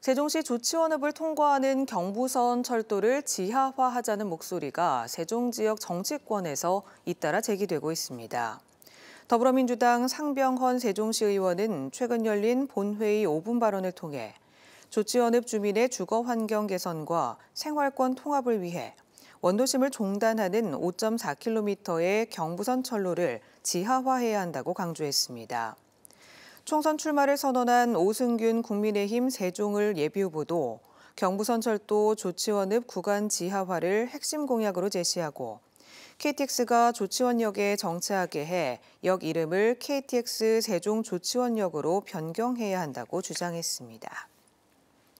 세종시 조치원읍을 통과하는 경부선 철도를 지하화하자는 목소리가 세종 지역 정치권에서 잇따라 제기되고 있습니다. 더불어민주당 상병헌 세종시 의원은 최근 열린 본회의 5분 발언을 통해 조치원읍 주민의 주거 환경 개선과 생활권 통합을 위해 원도심을 종단하는 5.4km의 경부선 철로를 지하화해야 한다고 강조했습니다. 총선 출마를 선언한 오승균 국민의힘 세종을 예비후보도 경부선철도 조치원읍 구간 지하화를 핵심 공약으로 제시하고 KTX가 조치원역에 정차하게 해 역 이름을 KTX 세종 조치원역으로 변경해야 한다고 주장했습니다.